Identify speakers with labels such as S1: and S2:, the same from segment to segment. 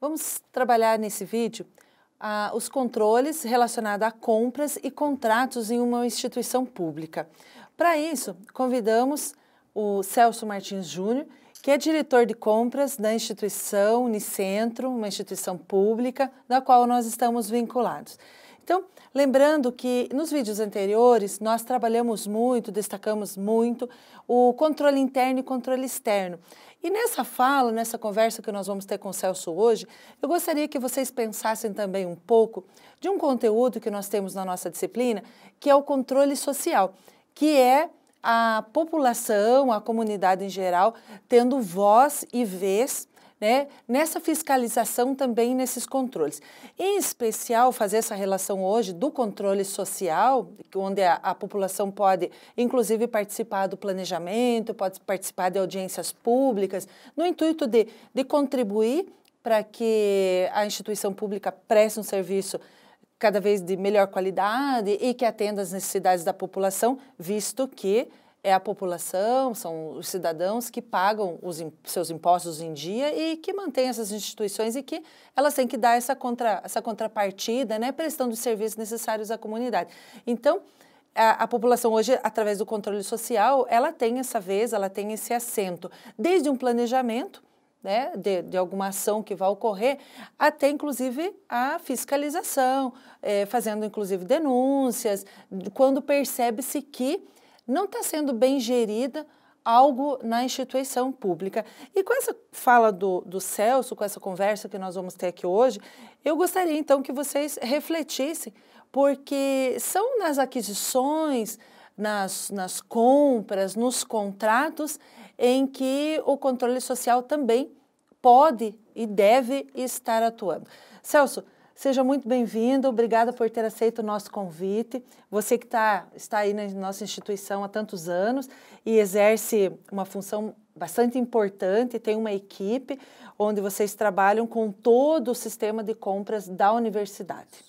S1: Vamos trabalhar nesse vídeo ah, os controles relacionados a compras e contratos em uma instituição pública. Para isso, convidamos o Celso Martins Júnior, que é diretor de compras da instituição Unicentro, uma instituição pública da qual nós estamos vinculados. Então, lembrando que nos vídeos anteriores nós trabalhamos muito, destacamos muito o controle interno e controle externo. E nessa fala, nessa conversa que nós vamos ter com o Celso hoje, eu gostaria que vocês pensassem também um pouco de um conteúdo que nós temos na nossa disciplina, que é o controle social, que é a população, a comunidade em geral, tendo voz e vez né, nessa fiscalização também, nesses controles. Em especial, fazer essa relação hoje do controle social, onde a, a população pode, inclusive, participar do planejamento, pode participar de audiências públicas, no intuito de, de contribuir para que a instituição pública preste um serviço cada vez de melhor qualidade e que atenda às necessidades da população, visto que é a população, são os cidadãos que pagam os seus impostos em dia e que mantêm essas instituições e que elas têm que dar essa, contra, essa contrapartida, né, prestando os serviços necessários à comunidade. Então, a, a, população hoje, através do controle social, ela tem essa vez, ela tem esse assento, desde um planejamento, né, de, de alguma ação que vai ocorrer, até inclusive a fiscalização, é, fazendo inclusive denúncias, quando percebe-se que não está sendo bem gerida algo na instituição pública. E com essa fala do, do, Celso, com essa conversa que nós vamos ter aqui hoje, eu gostaria então que vocês refletissem, porque são nas aquisições, nas, nas compras, nos contratos, em que o controle social também pode e deve estar atuando. Celso, Seja muito bem-vindo, obrigada por ter aceito o nosso convite. Você que tá, está aí na nossa instituição há tantos anos e exerce uma função bastante importante, tem uma equipe onde vocês trabalham com todo o sistema de compras da universidade.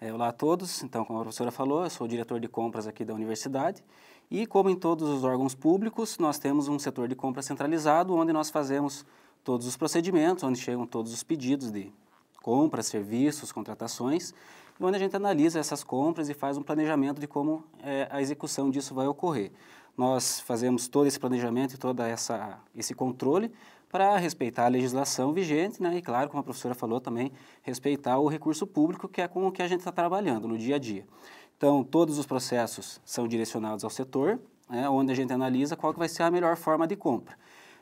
S2: É, olá a todos, então como a professora falou, eu sou diretor de compras aqui da universidade e como em todos os órgãos públicos, nós temos um setor de compras centralizado onde nós fazemos todos os procedimentos, onde chegam todos os pedidos de compras, serviços, contratações, onde a gente analisa essas compras e faz um planejamento de como é, a execução disso vai ocorrer. Nós fazemos todo esse planejamento e todo esse controle para respeitar a legislação vigente, né? e claro, como a professora falou também, respeitar o recurso público que é com o que a gente está trabalhando no dia a dia. Então, todos os processos são direcionados ao setor, né? onde a gente analisa qual que vai ser a melhor forma de compra.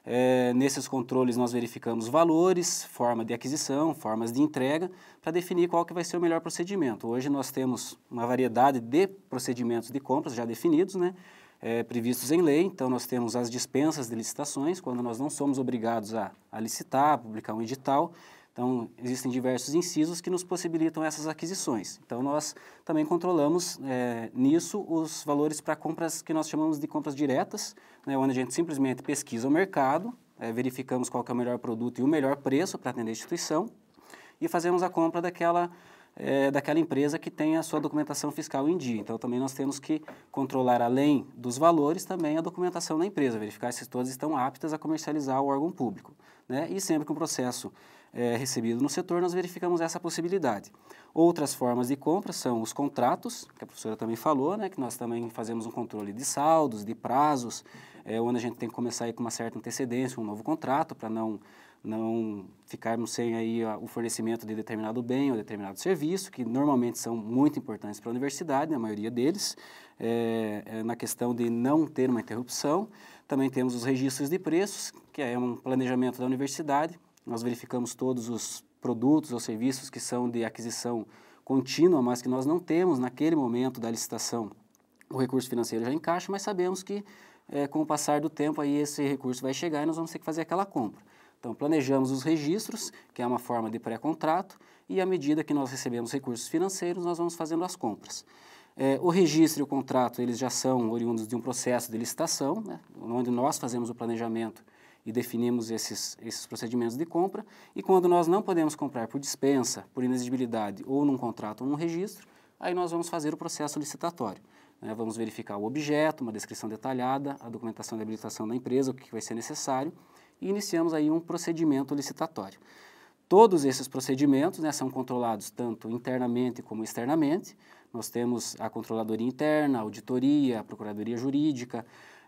S2: É, nesses controles nós verificamos valores, forma de aquisição, formas de entrega, para definir qual que vai ser o melhor procedimento. Hoje nós temos uma variedade de procedimentos de compras já definidos, né? É, previstos em lei, então nós temos as dispensas de licitações, quando nós não somos obrigados a, a licitar, a publicar um edital, então, existem diversos incisos que nos possibilitam essas aquisições. Então, nós também controlamos é, nisso os valores para compras que nós chamamos de compras diretas, né, onde a gente simplesmente pesquisa o mercado, é, verificamos qual é o melhor produto e o melhor preço para atender a instituição e fazemos a compra daquela, é, daquela empresa que tem a sua documentação fiscal em dia. Então, também nós temos que controlar, além dos valores, também a documentação da empresa, verificar se todas estão aptas a comercializar o órgão público. Né? E sempre que um processo é, recebido no setor, nós verificamos essa possibilidade. Outras formas de compra são os contratos, que a professora também falou, né, que nós também fazemos um controle de saldos, de prazos, é, onde a gente tem que começar com uma certa antecedência, um novo contrato, para não não ficarmos sem aí o fornecimento de determinado bem ou determinado serviço, que normalmente são muito importantes para a universidade, na né, maioria deles, é, é, na questão de não ter uma interrupção. Também temos os registros de preços, que é um planejamento da universidade, nós verificamos todos os produtos ou serviços que são de aquisição contínua, mas que nós não temos naquele momento da licitação o recurso financeiro já encaixa, mas sabemos que é, com o passar do tempo aí esse recurso vai chegar e nós vamos ter que fazer aquela compra. Então planejamos os registros, que é uma forma de pré-contrato, e à medida que nós recebemos recursos financeiros, nós vamos fazendo as compras. É, o registro e o contrato, eles já são oriundos de um processo de licitação, né, onde nós fazemos o planejamento e definimos esses, esses procedimentos de compra. E quando nós não podemos comprar por dispensa, por inexigibilidade ou num contrato ou num registro, aí nós vamos fazer o processo licitatório. Né? Vamos verificar o objeto, uma descrição detalhada, a documentação de habilitação da empresa, o que vai ser necessário, e iniciamos aí um procedimento licitatório. Todos esses procedimentos né, são controlados tanto internamente como externamente. Nós temos a controladoria interna, a auditoria, a procuradoria jurídica,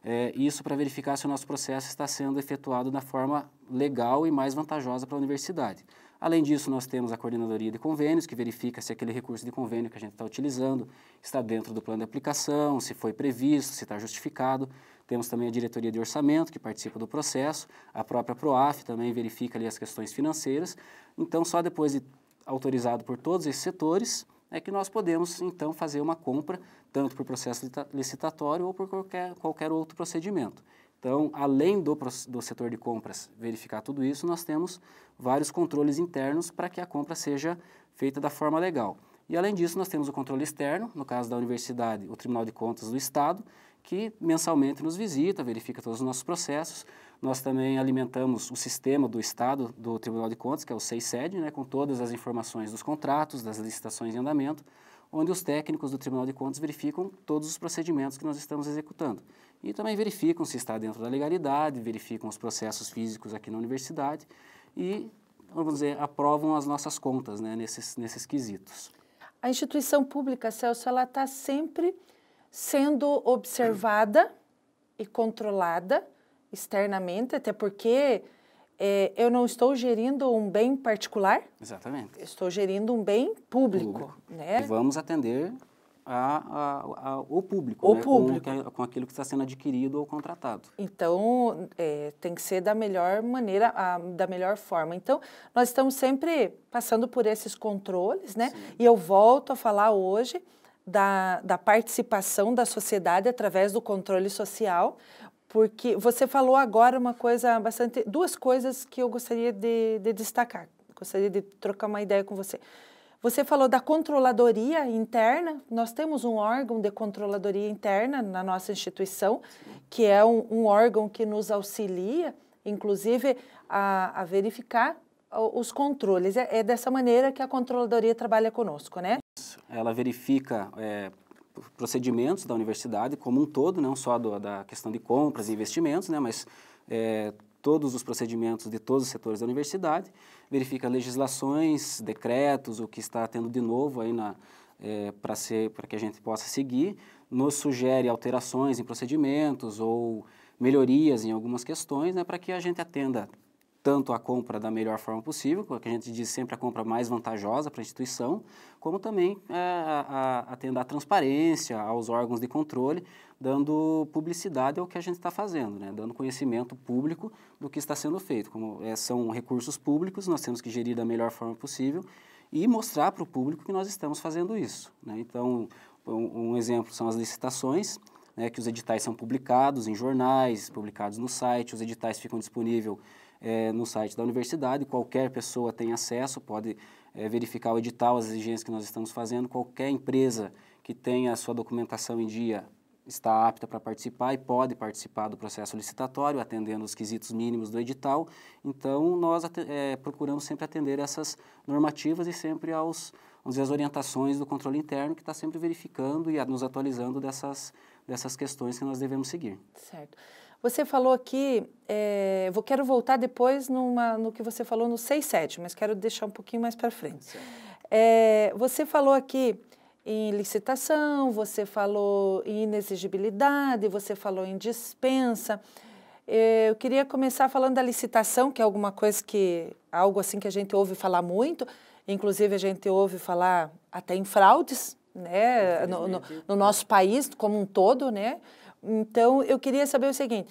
S2: é, isso para verificar se o nosso processo está sendo efetuado da forma legal e mais vantajosa para a universidade. Além disso, nós temos a coordenadoria de convênios, que verifica se aquele recurso de convênio que a gente está utilizando está dentro do plano de aplicação, se foi previsto, se está justificado. Temos também a diretoria de orçamento, que participa do processo. A própria PROAF também verifica ali as questões financeiras. Então, só depois de autorizado por todos esses setores, é que nós podemos, então, fazer uma compra, tanto por processo licitatório ou por qualquer, qualquer outro procedimento. Então, além do, do setor de compras verificar tudo isso, nós temos vários controles internos para que a compra seja feita da forma legal. E, além disso, nós temos o controle externo, no caso da universidade, o Tribunal de Contas do Estado, que mensalmente nos visita, verifica todos os nossos processos, nós também alimentamos o sistema do Estado, do Tribunal de Contas, que é o SEISED, né, com todas as informações dos contratos, das licitações em andamento, onde os técnicos do Tribunal de Contas verificam todos os procedimentos que nós estamos executando. E também verificam se está dentro da legalidade, verificam os processos físicos aqui na universidade e, vamos dizer, aprovam as nossas contas né, nesses, nesses quesitos.
S1: A instituição pública, Celso, ela está sempre sendo observada e controlada externamente, até porque é, eu não estou gerindo um bem particular.
S2: Exatamente.
S1: Estou gerindo um bem
S2: público, público. né? E vamos atender a, a, a, o público, o né? público. Com, com, aquilo que está sendo adquirido ou contratado.
S1: Então, é, tem que ser da melhor maneira, da melhor forma. Então, nós estamos sempre passando por esses controles, né? Sim. E eu volto a falar hoje da, da participação da sociedade através do controle social, porque você falou agora uma coisa bastante, duas coisas que eu gostaria de, de destacar, gostaria de trocar uma ideia com você. Você falou da controladoria interna. Nós temos um órgão de controladoria interna na nossa instituição, que é um, um órgão que nos auxilia, inclusive, a, a verificar os controles. É, é, dessa maneira que a controladoria trabalha conosco, né?
S2: Ela verifica é, procedimentos da universidade como um todo, não só do, da questão de compras e investimentos, né, mas é, todos os procedimentos de todos os setores da universidade, verifica legislações, decretos, o que está tendo de novo aí na, é, para ser para que a gente possa seguir, nos sugere alterações em procedimentos ou melhorias em algumas questões, né, para que a gente atenda tanto a compra da melhor forma possível, é que a gente diz sempre a compra mais vantajosa para a instituição, como também é, a, a, atender à transparência, aos órgãos de controle, dando publicidade ao que a gente está fazendo, né? dando conhecimento público do que está sendo feito. Como é, são recursos públicos, nós temos que gerir da melhor forma possível e mostrar para o público que nós estamos fazendo isso. Né? Então, um, um exemplo são as licitações. Né, que os editais são publicados em jornais, publicados no site, os editais ficam disponíveis é, no site da universidade, qualquer pessoa tem acesso, pode é, verificar o edital, as exigências que nós estamos fazendo, qualquer empresa que tenha a sua documentação em dia está apta para participar e pode participar do processo licitatório, atendendo os quesitos mínimos do edital. Então, nós é, procuramos sempre atender essas normativas e sempre aos, vamos dizer, as orientações do controle interno, que está sempre verificando e nos atualizando dessas, dessas questões que nós devemos seguir.
S1: Certo. Você falou aqui, é, vou, quero voltar depois numa, no que você falou no 6, 7, mas quero deixar um pouquinho mais para frente. É, você falou aqui em licitação, você falou em inexigibilidade, você falou em dispensa. Eh, eu queria começar falando da licitação, que é alguma coisa que, algo assim que a gente ouve falar muito, inclusive a gente ouve falar até em fraudes, né, no, no, no nosso país como um todo, né? Então, eu queria saber o seguinte,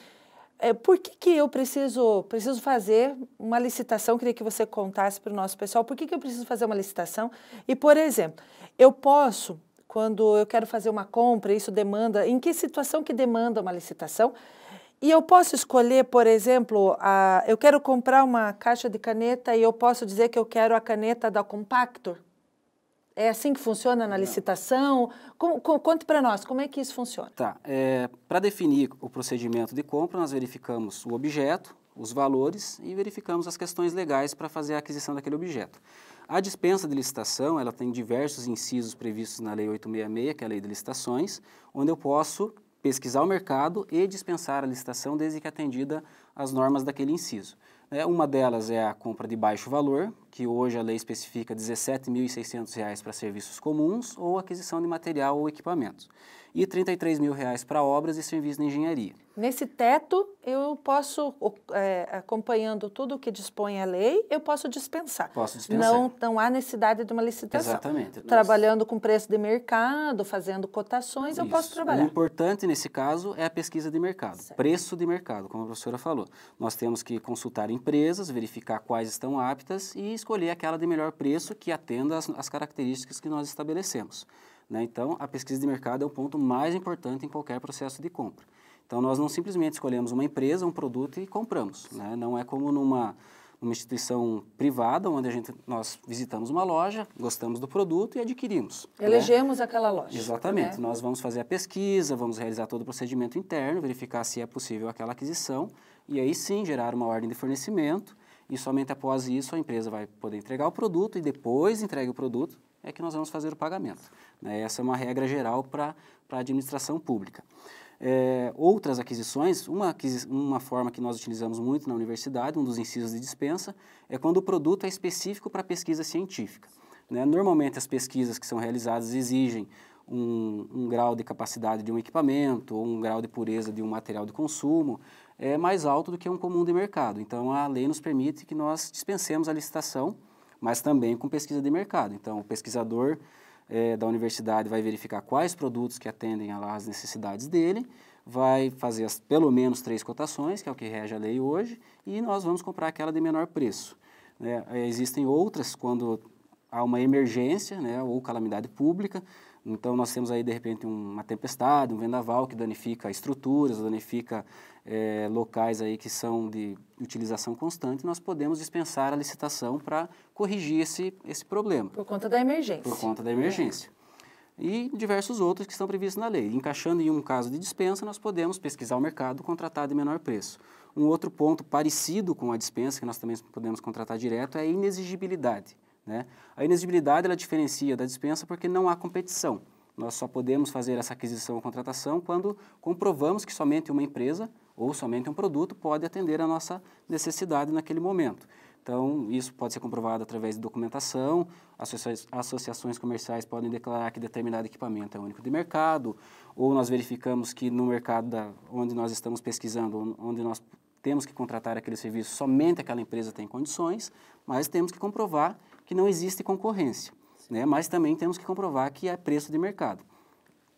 S1: é, por que, que eu preciso, preciso fazer uma licitação? Queria que você contasse para o nosso pessoal por que, que eu preciso fazer uma licitação. E, por exemplo, eu posso, quando eu quero fazer uma compra, isso demanda, em que situação que demanda uma licitação? E eu posso escolher, por exemplo, a, eu quero comprar uma caixa de caneta e eu posso dizer que eu quero a caneta da Compactor? É assim que funciona na licitação? Como, com, conte para nós, como é que isso funciona?
S2: Tá. É, para definir o procedimento de compra, nós verificamos o objeto, os valores e verificamos as questões legais para fazer a aquisição daquele objeto. A dispensa de licitação, ela tem diversos incisos previstos na Lei 866, que é a Lei de Licitações, onde eu posso pesquisar o mercado e dispensar a licitação desde que atendida às normas daquele inciso. É, uma delas é a compra de baixo valor, que hoje a lei especifica R$ 17.600 para serviços comuns ou aquisição de material ou equipamentos e 33 mil reais para obras e serviços de engenharia.
S1: Nesse teto, eu posso, é, acompanhando tudo o que dispõe a lei, eu posso dispensar. Posso dispensar. Não, não há necessidade de uma licitação. Exatamente. Trabalhando com preço de mercado, fazendo cotações, Isso. eu posso trabalhar. O
S2: importante nesse caso é a pesquisa de mercado, certo. preço de mercado, como a professora falou. Nós temos que consultar empresas, verificar quais estão aptas e escolher aquela de melhor preço que atenda às características que nós estabelecemos. Né? Então, a pesquisa de mercado é o ponto mais importante em qualquer processo de compra. Então, nós não simplesmente escolhemos uma empresa, um produto e compramos. Né? Não é como numa, numa instituição privada, onde a gente, nós visitamos uma loja, gostamos do produto e adquirimos. Né? Elegemos né? aquela loja. Exatamente. Né? Nós vamos fazer a pesquisa, vamos realizar todo o procedimento interno, verificar se é possível aquela aquisição e aí sim gerar uma ordem de fornecimento e somente após isso a empresa vai poder entregar o produto e depois entrega o produto é que nós vamos fazer o pagamento. Né? Essa é uma regra geral para a administração pública. É, outras aquisições, uma, uma forma que nós utilizamos muito na universidade, um dos incisos de dispensa, é quando o produto é específico para pesquisa científica. Né? Normalmente as pesquisas que são realizadas exigem um, um, grau de capacidade de um equipamento ou um grau de pureza de um material de consumo é mais alto do que um comum de mercado. Então, a lei nos permite que nós dispensemos a licitação mas também com pesquisa de mercado. Então, o pesquisador é, da universidade vai verificar quais produtos que atendem às necessidades dele, vai fazer as, pelo menos três cotações, que é o que rege a lei hoje, e nós vamos comprar aquela de menor preço. Né? É, existem outras quando há uma emergência né, ou calamidade pública, então nós temos aí de repente uma tempestade, um vendaval que danifica estruturas, danifica é, locais aí que são de utilização constante, nós podemos dispensar a licitação para corrigir esse, esse problema. Por
S1: conta da emergência. Por conta da emergência.
S2: É. E diversos outros que estão previstos na lei. Encaixando em um caso de dispensa, nós podemos pesquisar o mercado, contratar de menor preço. Um outro ponto parecido com a dispensa, que nós também podemos contratar direto, é a inexigibilidade. Né? A inexigibilidade ela diferencia da dispensa porque não há competição. Nós só podemos fazer essa aquisição ou contratação quando comprovamos que somente uma empresa ou somente um produto pode atender a nossa necessidade naquele momento. Então, isso pode ser comprovado através de documentação, as associações comerciais podem declarar que determinado equipamento é único de mercado, ou nós verificamos que no mercado da, onde nós estamos pesquisando, onde nós temos que contratar aquele serviço, somente aquela empresa tem condições, mas temos que comprovar que não existe concorrência. Né? Mas também temos que comprovar que é preço de mercado.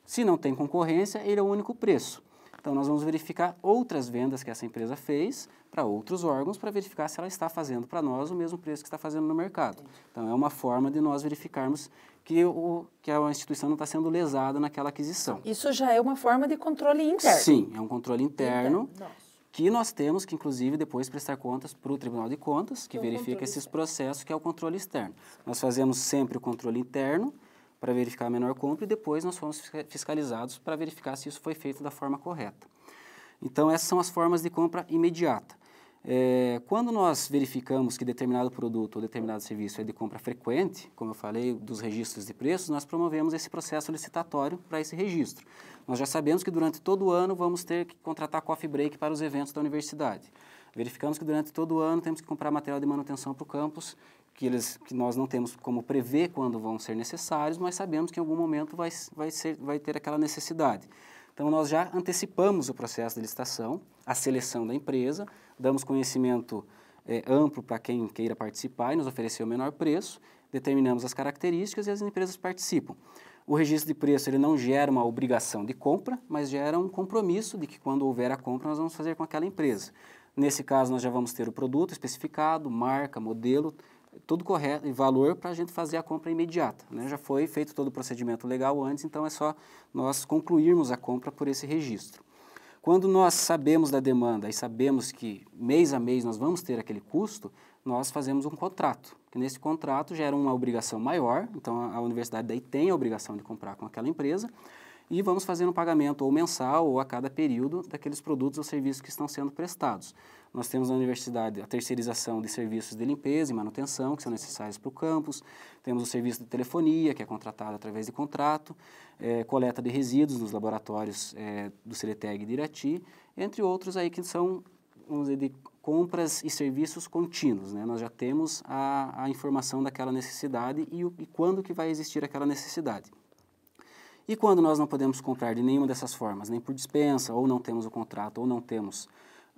S2: Se não tem concorrência, ele é o único preço. Então, nós vamos verificar outras vendas que essa empresa fez para outros órgãos para verificar se ela está fazendo para nós o mesmo preço que está fazendo no mercado. Então, é uma forma de nós verificarmos que, o, que a instituição não está sendo lesada naquela aquisição.
S1: Isso já é uma forma de controle interno. Sim,
S2: é um controle interno. interno. Que nós temos que, inclusive, depois prestar contas para o Tribunal de Contas, que, que verifica esses processos, que é o controle externo. Nós fazemos sempre o controle interno, para verificar a menor compra e depois nós fomos fiscalizados para verificar se isso foi feito da forma correta. Então, essas são as formas de compra imediata. É, quando nós verificamos que determinado produto ou determinado serviço é de compra frequente, como eu falei, dos registros de preços, nós promovemos esse processo licitatório para esse registro. Nós já sabemos que durante todo o ano vamos ter que contratar coffee break para os eventos da universidade. Verificamos que durante todo o ano temos que comprar material de manutenção para o campus que, eles, que nós não temos como prever quando vão ser necessários, mas sabemos que em algum momento vai, vai, ser, vai ter aquela necessidade. Então, nós já antecipamos o processo de licitação, a seleção da empresa, damos conhecimento é, amplo para quem queira participar e nos oferecer o menor preço, determinamos as características e as empresas participam. O registro de preço ele não gera uma obrigação de compra, mas gera um compromisso de que quando houver a compra nós vamos fazer com aquela empresa. Nesse caso, nós já vamos ter o produto especificado, marca, modelo, tudo correto e valor para a gente fazer a compra imediata. Né? Já foi feito todo o procedimento legal antes, então é só nós concluirmos a compra por esse registro. Quando nós sabemos da demanda e sabemos que mês a mês nós vamos ter aquele custo, nós fazemos um contrato. Que nesse contrato gera uma obrigação maior, então a universidade daí tem a obrigação de comprar com aquela empresa e vamos fazer um pagamento ou mensal ou a cada período daqueles produtos ou serviços que estão sendo prestados. Nós temos na universidade a terceirização de serviços de limpeza e manutenção, que são necessários para o campus. Temos o serviço de telefonia, que é contratado através de contrato, é, coleta de resíduos nos laboratórios é, do Cereteg e de Irati, entre outros aí que são, vamos dizer, de compras e serviços contínuos. Né? Nós já temos a, a informação daquela necessidade e, o, e quando que vai existir aquela necessidade. E quando nós não podemos comprar de nenhuma dessas formas, nem por dispensa, ou não temos o contrato, ou não temos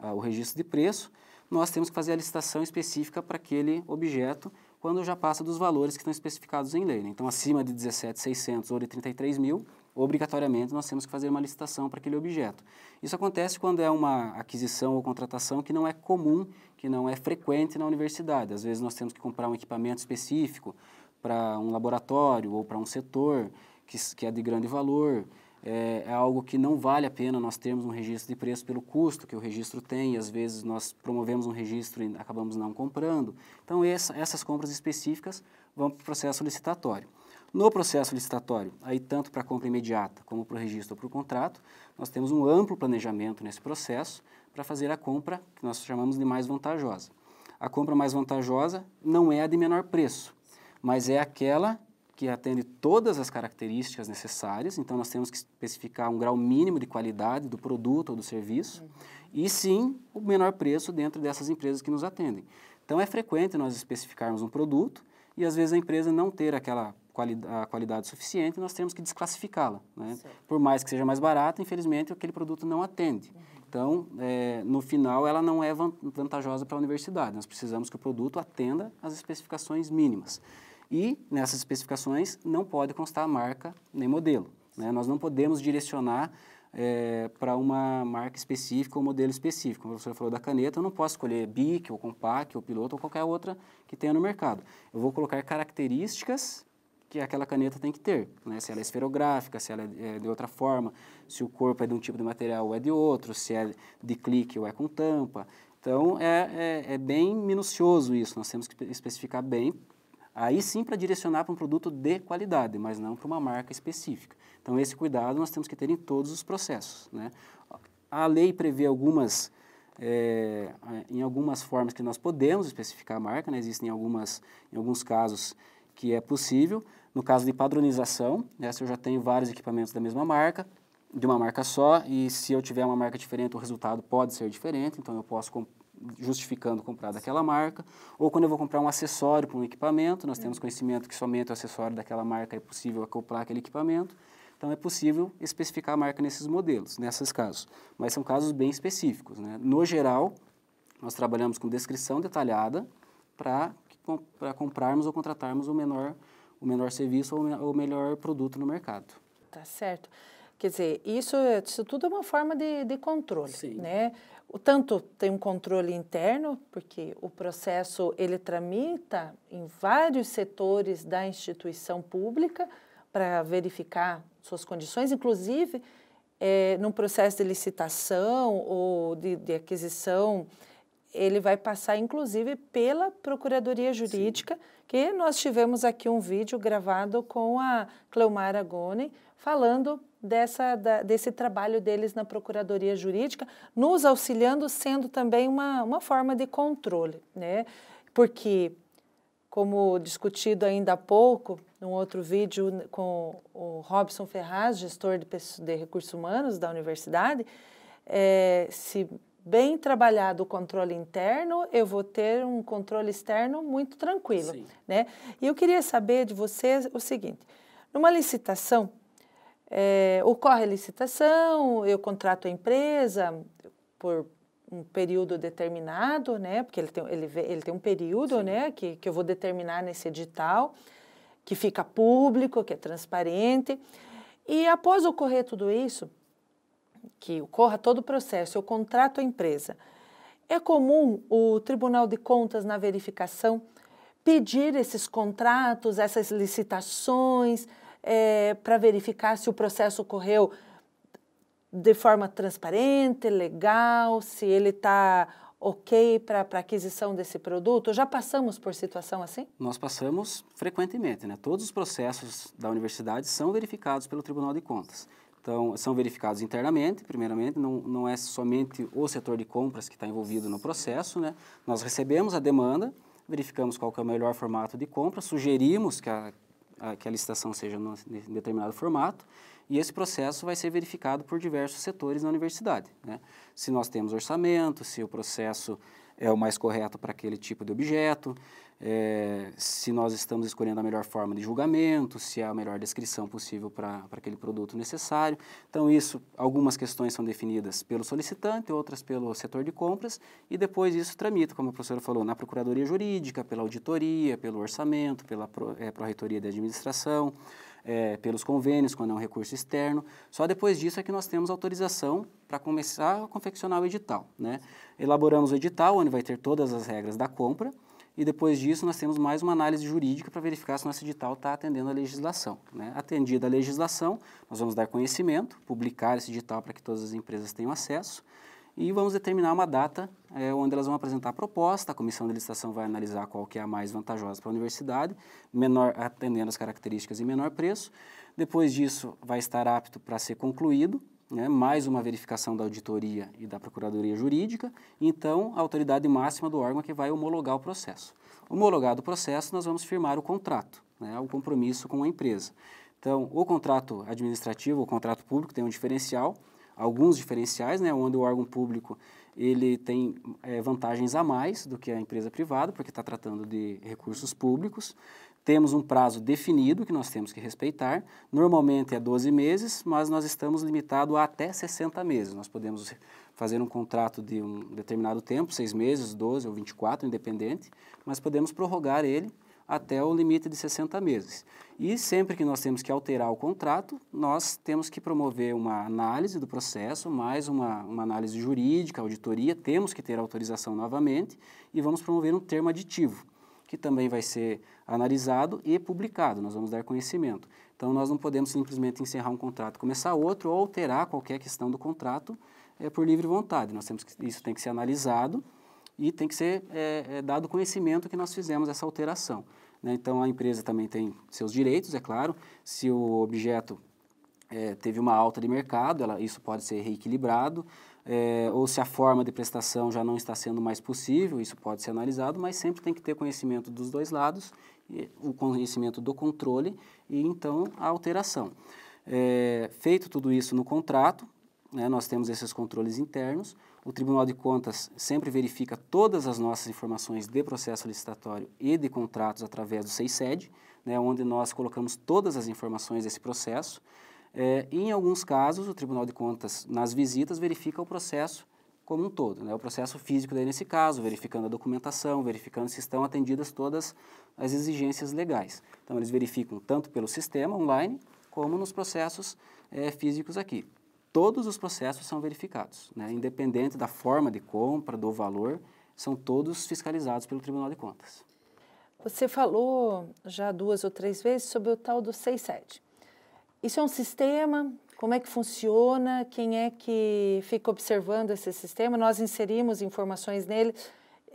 S2: o registro de preço, nós temos que fazer a licitação específica para aquele objeto quando já passa dos valores que estão especificados em lei. Né? Então, acima de 17.600 ou de 33 mil, obrigatoriamente nós temos que fazer uma licitação para aquele objeto. Isso acontece quando é uma aquisição ou contratação que não é comum, que não é frequente na universidade. Às vezes nós temos que comprar um equipamento específico para um laboratório ou para um setor que, que é de grande valor é, é, algo que não vale a pena nós termos um registro de preço pelo custo que o registro tem, e às vezes nós promovemos um registro e acabamos não comprando. Então, essa, essas compras específicas vão para o processo licitatório. No processo licitatório, aí tanto para a compra imediata como para o registro ou para o contrato, nós temos um amplo planejamento nesse processo para fazer a compra que nós chamamos de mais vantajosa. A compra mais vantajosa não é a de menor preço, mas é aquela que atende todas as características necessárias, então nós temos que especificar um grau mínimo de qualidade do produto ou do serviço, uhum. e sim o menor preço dentro dessas empresas que nos atendem. Então é frequente nós especificarmos um produto e às vezes a empresa não ter aquela quali a qualidade suficiente, nós temos que desclassificá-la. Né? Por mais que seja mais barata, infelizmente aquele produto não atende. Uhum. Então, é, no final, ela não é vantajosa para a universidade. Nós precisamos que o produto atenda às especificações mínimas. E nessas especificações não pode constar marca nem modelo. Né? Nós não podemos direcionar é, eh, para uma marca específica ou modelo específico. Como o professor falou da caneta, eu não posso escolher BIC ou Compact ou Piloto ou qualquer outra que tenha no mercado. Eu vou colocar características que aquela caneta tem que ter, né? Se ela é esferográfica, se ela é, é de outra forma, se o corpo é de um tipo de material ou é de outro, se é de clique ou é com tampa. Então, é, é, é bem minucioso isso, nós temos que especificar bem Aí sim para direcionar para um produto de qualidade, mas não para uma marca específica. Então esse cuidado nós temos que ter em todos os processos. Né? A lei prevê algumas, é, em algumas formas que nós podemos especificar a marca, né? existem algumas, em alguns casos que é possível. No caso de padronização, né? se eu já tenho vários equipamentos da mesma marca, de uma marca só, e se eu tiver uma marca diferente, o resultado pode ser diferente, então eu posso justificando comprar daquela marca, ou quando eu vou comprar um acessório para um equipamento, nós temos conhecimento que somente o acessório daquela marca é possível acoplar aquele equipamento, então é possível especificar a marca nesses modelos, nesses casos, mas são casos bem específicos. Né? No geral, nós trabalhamos com descrição detalhada para para comprarmos ou contratarmos o menor o menor serviço ou o melhor produto no mercado.
S1: Tá certo. Quer dizer, isso, isso tudo é uma forma de, de controle, Sim. né? O tanto tem um controle interno, porque o processo ele tramita em vários setores da instituição pública para verificar suas condições, inclusive é, num processo de licitação ou de, de, aquisição, ele vai passar inclusive pela Procuradoria Jurídica, Sim. que nós tivemos aqui um vídeo gravado com a Cleomar Agoni falando dessa, da, desse trabalho deles na Procuradoria Jurídica, nos auxiliando, sendo também uma, uma forma de controle, né? Porque, como discutido ainda há pouco, num outro vídeo com o Robson Ferraz, gestor de, de recursos humanos da universidade, é, se bem trabalhado o controle interno, eu vou ter um controle externo muito tranquilo, né? E eu queria saber de vocês o seguinte, numa licitação, é, ocorre a licitação, eu contrato a empresa por um período determinado, né? Porque ele tem, ele, ele tem um período, Sim. né? Que, que eu vou determinar nesse edital, que fica público, que é transparente. E após ocorrer tudo isso, que ocorra todo o processo, eu contrato a empresa. É comum o Tribunal de Contas, na verificação, pedir esses contratos, essas licitações, é, para verificar se o processo ocorreu de forma transparente, legal, se ele está ok para a aquisição desse produto? Já passamos por situação assim?
S2: Nós passamos frequentemente, né? Todos os processos da universidade são verificados pelo Tribunal de Contas. Então, são verificados internamente, primeiramente, não, não é somente o setor de compras que está envolvido no processo, né? Nós recebemos a demanda, verificamos qual é o melhor formato de compra, sugerimos que a a, que a licitação seja num, em determinado formato, e esse processo vai ser verificado por diversos setores na universidade. Né? Se nós temos orçamento, se o processo é o mais correto para aquele tipo de objeto, é, se nós estamos escolhendo a melhor forma de julgamento, se há é a melhor descrição possível para aquele produto necessário. Então, isso, algumas questões são definidas pelo solicitante, outras pelo setor de compras, e depois isso tramita, como a professora falou, na Procuradoria Jurídica, pela auditoria, pelo orçamento, pela pro, é, de Administração, é, pelos convênios, quando é um recurso externo. Só depois disso é que nós temos autorização para começar a confeccionar o edital. Né? Elaboramos o edital, onde vai ter todas as regras da compra, e depois disso nós temos mais uma análise jurídica para verificar se nosso edital está atendendo a legislação. Né? Atendida a legislação, nós vamos dar conhecimento, publicar esse edital para que todas as empresas tenham acesso e vamos determinar uma data é, onde elas vão apresentar a proposta, a comissão de licitação vai analisar qual que é a mais vantajosa para a universidade, menor, atendendo as características e menor preço. Depois disso, vai estar apto para ser concluído né, mais uma verificação da auditoria e da procuradoria jurídica, então a autoridade máxima do órgão é que vai homologar o processo. Homologado o processo, nós vamos firmar o contrato, né, o compromisso com a empresa. Então, o contrato administrativo, o contrato público tem um diferencial, alguns diferenciais, né, onde o órgão público ele tem é, vantagens a mais do que a empresa privada, porque está tratando de recursos públicos. Temos um prazo definido que nós temos que respeitar, normalmente é 12 meses, mas nós estamos limitados a até 60 meses. Nós podemos fazer um contrato de um determinado tempo, 6 meses, 12 ou 24, independente, mas podemos prorrogar ele até o limite de 60 meses. E sempre que nós temos que alterar o contrato, nós temos que promover uma análise do processo, mais uma, uma análise jurídica, auditoria, temos que ter autorização novamente e vamos promover um termo aditivo que também vai ser analisado e publicado, nós vamos dar conhecimento. Então, nós não podemos simplesmente encerrar um contrato, começar outro ou alterar qualquer questão do contrato é, por livre vontade. Nós temos que, isso tem que ser analisado e tem que ser é, é, dado conhecimento que nós fizemos essa alteração. Né? Então, a empresa também tem seus direitos, é claro. Se o objeto é, teve uma alta de mercado, ela, isso pode ser reequilibrado é, ou se a forma de prestação já não está sendo mais possível, isso pode ser analisado, mas sempre tem que ter conhecimento dos dois lados, o conhecimento do controle e então a alteração. É, feito tudo isso no contrato, né, nós temos esses controles internos, o Tribunal de Contas sempre verifica todas as nossas informações de processo licitatório e de contratos através do SEISED, né, onde nós colocamos todas as informações desse processo, é, em alguns casos, o Tribunal de Contas, nas visitas, verifica o processo como um todo, né? o processo físico daí nesse caso, verificando a documentação, verificando se estão atendidas todas as exigências legais. Então, eles verificam tanto pelo sistema online, como nos processos é, físicos aqui. Todos os processos são verificados, né? independente da forma de compra, do valor, são todos fiscalizados pelo Tribunal de Contas.
S1: Você falou já duas ou três vezes sobre o tal do 67. Isso é um sistema? Como é que funciona? Quem é que fica observando esse sistema? Nós inserimos informações nele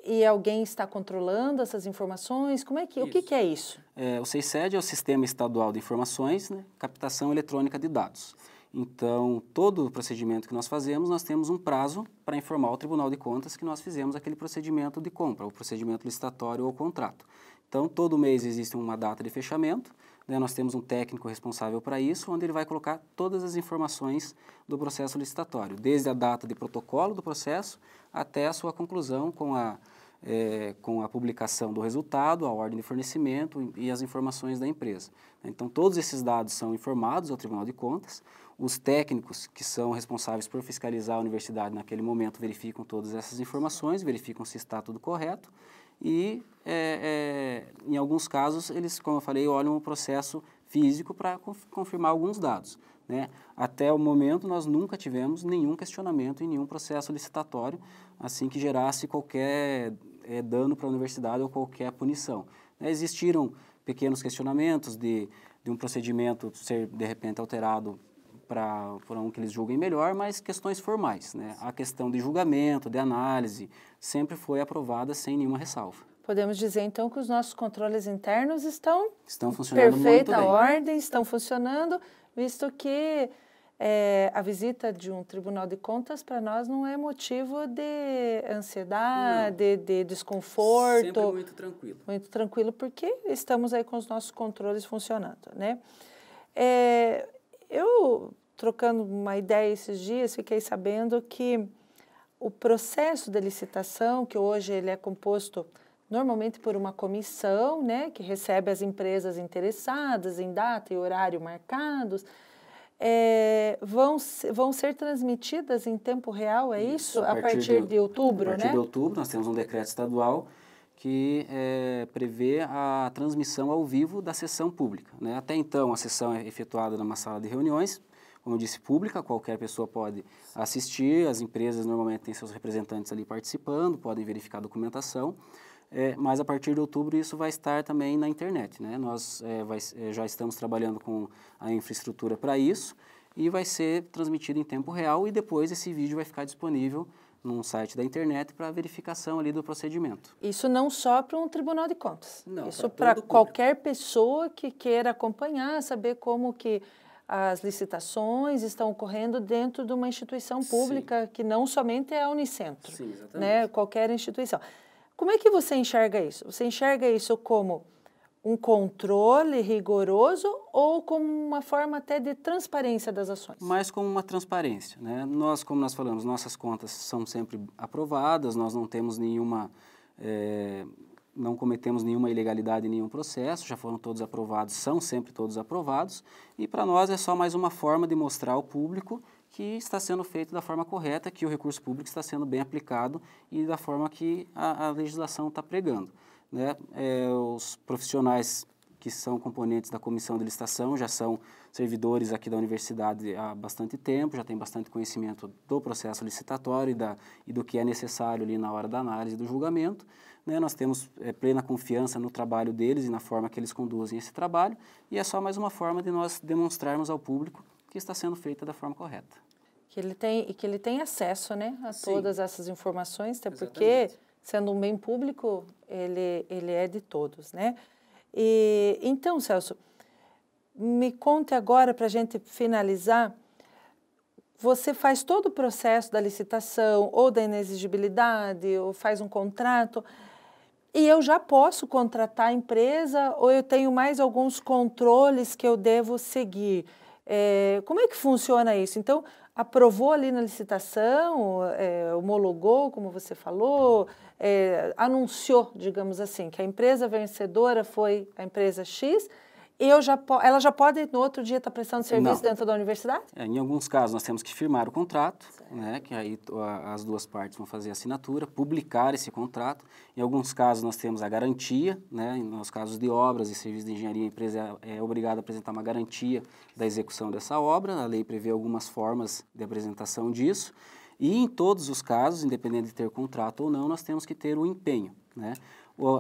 S1: e alguém está controlando essas informações?
S2: Como é que, isso. O que, que, é isso? É, o CICED é o Sistema Estadual de Informações, né? Captação Eletrônica de Dados. Então, todo o procedimento que nós fazemos, nós temos um prazo para informar ao Tribunal de Contas que nós fizemos aquele procedimento de compra, o procedimento licitatório ou contrato. Então, todo mês existe uma data de fechamento Daí né, nós temos um técnico responsável para isso, onde ele vai colocar todas as informações do processo licitatório, desde a data de protocolo do processo até a sua conclusão com a, é, com a publicação do resultado, a ordem de fornecimento e as informações da empresa. Então, todos esses dados são informados ao Tribunal de Contas, os técnicos que são responsáveis por fiscalizar a universidade naquele momento verificam todas essas informações, verificam se está tudo correto e, é, é, em alguns casos, eles, como eu falei, olham o processo físico para confirmar alguns dados. Né? Até o momento, nós nunca tivemos nenhum questionamento em nenhum processo licitatório, assim que gerasse qualquer é, dano para a universidade ou qualquer punição. Né? Existiram pequenos questionamentos de, de um procedimento ser, de repente, alterado para um que eles julguem melhor, mas questões formais. Né? A questão de julgamento, de análise, sempre foi aprovada sem nenhuma ressalva.
S1: Podemos dizer então que os nossos controles internos estão,
S2: estão funcionando perfeita muito bem.
S1: ordem, estão funcionando, visto que é, a visita de um tribunal de contas para nós não é motivo de ansiedade, de, de desconforto. Sempre muito tranquilo. Muito tranquilo, porque estamos aí com os nossos controles funcionando, né? É, eu, trocando uma ideia esses dias, fiquei sabendo que o processo da licitação, que hoje ele é composto normalmente por uma comissão, né, que recebe as empresas interessadas em data e horário marcados, é, vão, vão ser transmitidas em tempo real, é isso? isso a, partir a partir, de, de outubro, né? A partir né? de outubro, nós
S2: temos um decreto estadual que é, prevê a transmissão ao vivo da sessão pública. Né? Até então, a sessão é efetuada numa sala de reuniões, como eu disse, pública, qualquer pessoa pode assistir, as empresas normalmente têm seus representantes ali participando, podem verificar a documentação, é, mas a partir de outubro isso vai estar também na internet. Né? Nós eh, vai, já estamos trabalhando com a infraestrutura para isso e vai ser transmitido em tempo real e depois esse vídeo vai ficar disponível num site da internet para verificação ali do procedimento.
S1: Isso não só para um Tribunal de Contas. Não, Isso para qualquer pessoa que queira acompanhar, saber como que as licitações estão ocorrendo dentro de uma instituição pública Sim. que não somente é a Unicentro, Sim, né? Qualquer instituição. Como é que você enxerga isso? Você enxerga isso como um controle rigoroso ou como uma forma até de transparência das ações?
S2: Mais como uma transparência, né? Nós, como nós falamos, nossas contas são sempre aprovadas, nós não temos nenhuma, é, não cometemos nenhuma ilegalidade em nenhum processo, já foram todos aprovados, são sempre todos aprovados, e para nós é só mais uma forma de mostrar ao público que está sendo feito da forma correta, que o recurso público está sendo bem aplicado e da forma que a, a legislação está pregando. Né? É, os profissionais que são componentes da comissão de licitação já são servidores aqui da universidade há bastante tempo, já tem bastante conhecimento do processo licitatório e, da, e do que é necessário ali na hora da análise do julgamento. Né? Nós temos é, plena confiança no trabalho deles e na forma que eles conduzem esse trabalho, e é só mais uma forma de nós demonstrarmos ao público que está sendo feita da forma correta.
S1: Que ele tem, e que ele tem acesso né, a Sim. todas essas informações, até Exatamente. porque sendo um bem público,
S2: ele, ele é de todos,
S1: né? E, então, Celso, me conte agora, para a gente finalizar, você faz todo o processo da licitação ou da inexigibilidade, ou faz um contrato, e eu já posso contratar a empresa ou eu tenho mais alguns controles que eu devo seguir? É, como é que funciona isso? Então, aprovou ali na licitação, é, homologou, como você falou, é, anunciou, digamos assim, que a empresa vencedora foi a empresa X, eu já ela já pode no outro dia estar tá prestando serviço Não. dentro da universidade?
S2: É, em alguns casos nós temos que firmar o contrato. Certo né, que aí as duas partes vão fazer a assinatura, publicar esse contrato. Em alguns casos nós temos a garantia, né, nos casos de obras e serviços de engenharia, a empresa é, é obrigada a apresentar uma garantia da execução dessa obra, a lei prevê algumas formas de apresentação disso. E em todos os casos, independente de ter contrato ou não, nós temos que ter o empenho, né?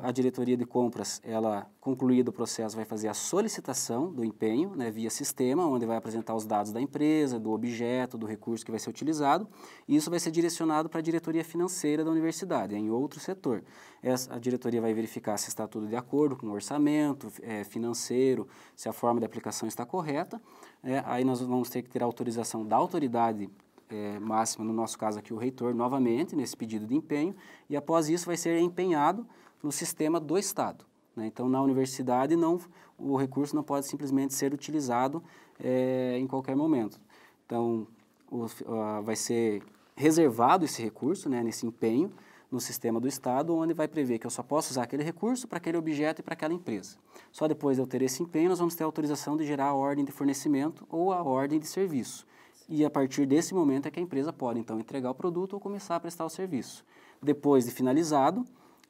S2: a diretoria de compras, ela, concluído o processo, vai fazer a solicitação do empenho né, via sistema, onde vai apresentar os dados da empresa, do objeto, do recurso que vai ser utilizado, e isso vai ser direcionado para a diretoria financeira da universidade, é em outro setor. Essa, a diretoria vai verificar se está tudo de acordo com o orçamento é, financeiro, se a forma de aplicação está correta. É, aí nós vamos ter que ter a autorização da autoridade é, máxima, no nosso caso aqui o reitor, novamente, nesse pedido de empenho, e após isso vai ser empenhado no sistema do Estado. Né? Então, na universidade, não, o recurso não pode simplesmente ser utilizado é, em qualquer momento. Então, o, a, vai ser reservado esse recurso, né, nesse empenho, no sistema do Estado, onde vai prever que eu só posso usar aquele recurso para aquele objeto e para aquela empresa. Só depois de eu ter esse empenho, nós vamos ter autorização de gerar a ordem de fornecimento ou a ordem de serviço. E a partir desse momento é que a empresa pode, então, entregar o produto ou começar a prestar o serviço. Depois de finalizado,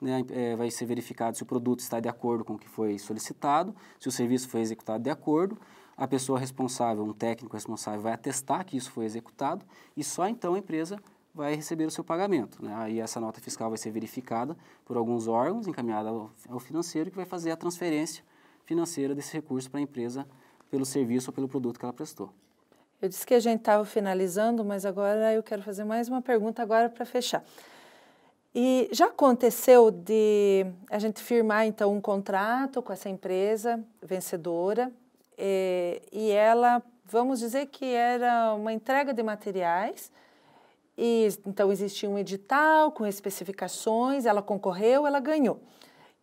S2: né, é, vai ser verificado se o produto está de acordo com o que foi solicitado, se o serviço foi executado de acordo, a pessoa responsável, um técnico responsável, vai atestar que isso foi executado e só então a empresa vai receber o seu pagamento. Né? Aí essa nota fiscal vai ser verificada por alguns órgãos, encaminhada ao, ao financeiro, que vai fazer a transferência financeira desse recurso para a empresa pelo serviço ou pelo produto que ela prestou.
S1: Eu disse que a gente estava finalizando, mas agora eu quero fazer mais uma pergunta agora para fechar. E já aconteceu de a gente firmar então um contrato com essa empresa vencedora e, eh, e ela, vamos dizer que era uma entrega de materiais e então existia um edital com especificações, ela concorreu, ela ganhou.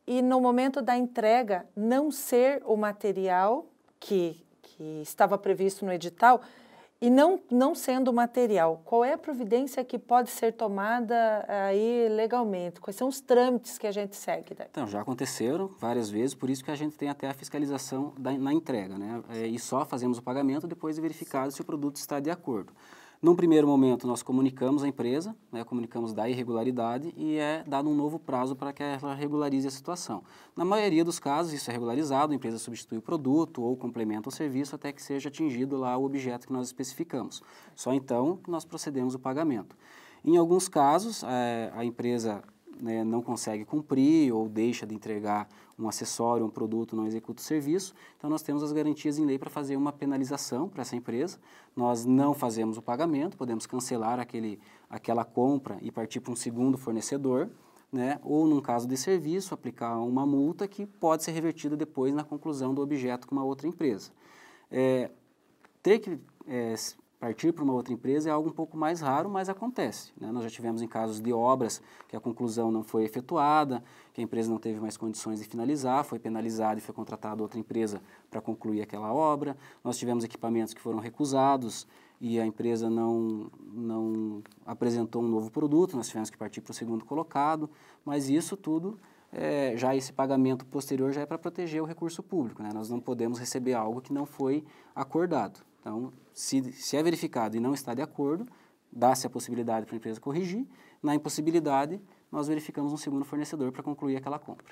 S1: E no momento da entrega não ser o material que, que estava previsto no edital, e não, não sendo material, qual é a providência que pode ser tomada aí legalmente? Quais são os trâmites que a gente segue? Daí?
S2: Então, já aconteceram várias vezes, por isso que a gente tem até a fiscalização da, na entrega, né? É, e só fazemos o pagamento depois de verificado se o produto está de acordo. Num primeiro momento, nós comunicamos à empresa, né, comunicamos da irregularidade e é dado um novo prazo para que ela regularize a situação. Na maioria dos casos, isso é regularizado, a empresa substitui o produto ou complementa o serviço até que seja atingido lá o objeto que nós especificamos. Só então nós procedemos o pagamento. Em alguns casos, é, a empresa né, não consegue cumprir ou deixa de entregar um acessório, um produto, não executa o serviço, então nós temos as garantias em lei para fazer uma penalização para essa empresa. Nós não fazemos o pagamento, podemos cancelar aquele, aquela compra e partir para um segundo fornecedor, né, ou num caso de serviço, aplicar uma multa que pode ser revertida depois na conclusão do objeto com uma outra empresa. É, ter que é, Partir para uma outra empresa é algo um pouco mais raro, mas acontece. Né? Nós já tivemos em casos de obras que a conclusão não foi efetuada, que a empresa não teve mais condições de finalizar, foi penalizada e foi contratada outra empresa para concluir aquela obra. Nós tivemos equipamentos que foram recusados e a empresa não, não apresentou um novo produto, nós tivemos que partir para o segundo colocado, mas isso tudo é, já esse pagamento posterior já é para proteger o recurso público. Né? Nós não podemos receber algo que não foi acordado. Então, se, se é verificado e não está de acordo, dá-se a possibilidade para a empresa corrigir. Na impossibilidade, nós verificamos um segundo fornecedor para concluir aquela compra.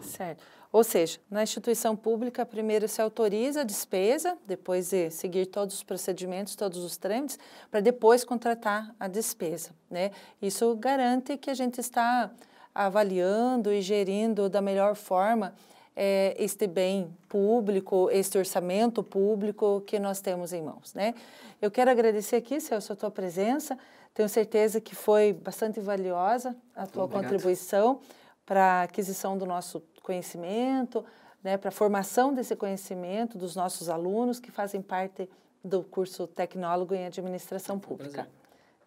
S2: Certo. Ou
S1: seja, na instituição pública, primeiro se autoriza a despesa, depois de seguir todos os procedimentos, todos os trâmites, para depois contratar a despesa. Né? Isso garante que a gente está avaliando e gerindo da melhor forma é, este bem público, este orçamento público que nós temos em mãos. Né? Eu quero agradecer aqui, Celso, a tua presença. Tenho certeza que foi bastante valiosa a tua Obrigado. contribuição para a aquisição do nosso conhecimento, né, para a formação desse conhecimento dos nossos alunos que fazem parte do curso Tecnólogo em Administração Pública.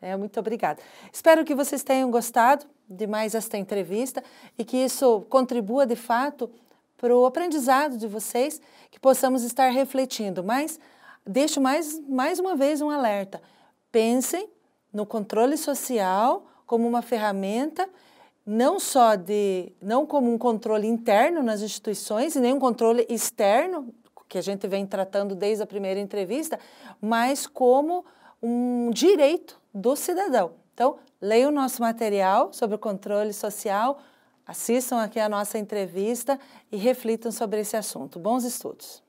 S1: é, muito obrigada. Espero que vocês tenham gostado de mais esta entrevista e que isso contribua, de fato, para o aprendizado de vocês, que possamos estar refletindo. Mas deixo mais, mais uma vez um alerta. Pensem no controle social como uma ferramenta não só de não como um controle interno nas instituições e nem um controle externo que a gente vem tratando desde a primeira entrevista, mas como um direito do cidadão. Então, leia o nosso material sobre o controle social, Assistam aqui a nossa entrevista e reflitam sobre esse assunto. Bons estudos!